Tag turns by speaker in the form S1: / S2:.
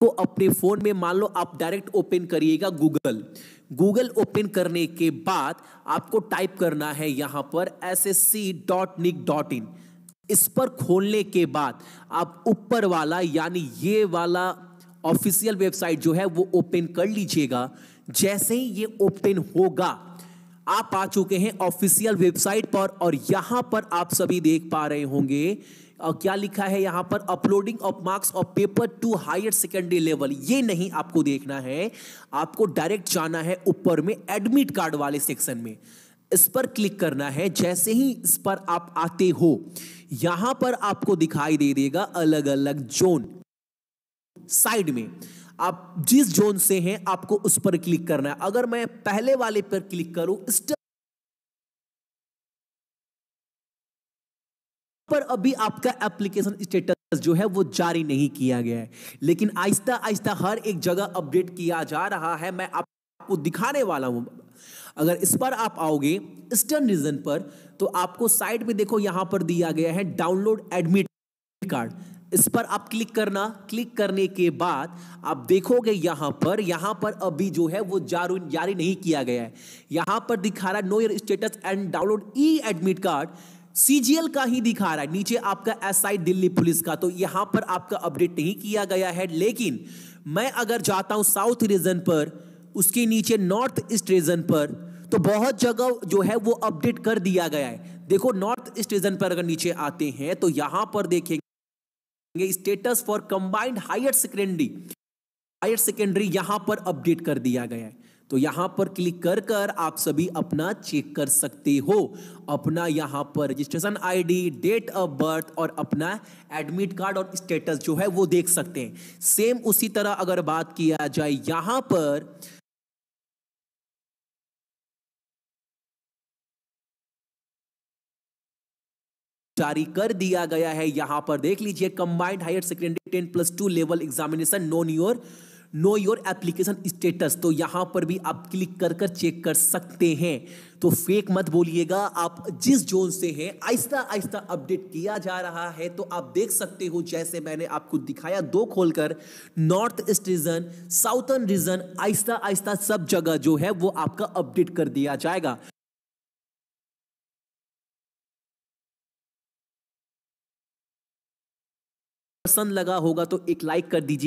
S1: को अपने फोन में मान लो आप डायरेक्ट ओपन करिएगा गूगल गूगल ओपन करने के बाद आपको टाइप करना है यहां पर S S C dot nic dot in इस पर खोलने के बाद आप ऊपर वाला यानी ये वाला ऑफिशियल वेबसाइट जो है वो ओपन कर लीजिएगा जैसे ही ये ओपन होगा आप आ चुके हैं ऑफिशियल वेबसाइट पर और यहां पर आप सभी देख पा रहे होंगे क्या लिखा है यहाँ पर uploading of marks of paper to higher secondary level ये नहीं आपको देखना है आपको डायरेक्ट जाना है ऊपर में एडमिट कार्ड वाले सेक्शन में इस पर क्लिक करना है जैसे ही इस पर आप आते हो यहां पर आपको दिखाई दे देगा अलग अलग जोन साइड में आप जिस जोन से हैं आपको उस पर क्लिक करना है अगर मैं पहले वाले पर क्लिक करूं पर अभी आपका एप्लीकेशन स्टेटस जो है वो जारी नहीं किया गया है लेकिन आहिस्ता आहिस्ता हर एक जगह अपडेट किया जा रहा है मैं आपको दिखाने वाला हूं अगर इस पर आप आओगे ईस्टर्न रीजन पर तो आपको साइड में देखो यहां पर दिया गया है डाउनलोड एडमिट कार्ड इस पर आप क्लिक करना क्लिक करने के बाद आप देखोगे यहां पर यहां पर अभी जो है वो जारू जारी नहीं किया गया है यहां पर दिखा रहा know your status and download e admit card CGL का ही दिखा रहा है नीचे आपका एसआई दिल्ली पुलिस का तो यहां पर आपका अपडेट नहीं किया गया है लेकिन मैं अगर जाता हूं साउथ रीजन पर उसके नीचे नॉर्थ ईस्ट रीजन पर तो बहुत जगह जो है वो अपडेट कर दिया गया है देखो नॉर्थ ईस्ट रीजन पर अगर नीचे आते हैं तो यहां पर देखेंगे status for combined higher secondary higher secondary यहां पर अपडेट कर दिया गया है तो यहां पर क्लिक कर कर आप सभी अपना चेक कर सकते हो अपना यहां पर registration ID date of birth और अपना एडमिट कार्ड और स्टेटस जो है वो देख सकते हैं सेम उसी तरह अगर बात किया जाए यहां पर जारी कर दिया गया है यहां पर देख लीजिए combined higher secondary ten plus two level examination known your know your application status तो यहाँ पर भी आप क्लिक कर कर चेक कर सकते हैं तो फेक मत बोलिएगा आप जिस जोन से हैं आहिस्ता आहिस्ता अपडेट किया जा रहा है तो आप देख सकते हो जैसे मैंने आपको दिखाया दो खोलकर north east region southern region आहिस्ता आहिस्ता सब जगह जो है वो आपका अपडेट कर दिया जाएगा पसंद लगा होगा तो एक लाइक कर दीजिए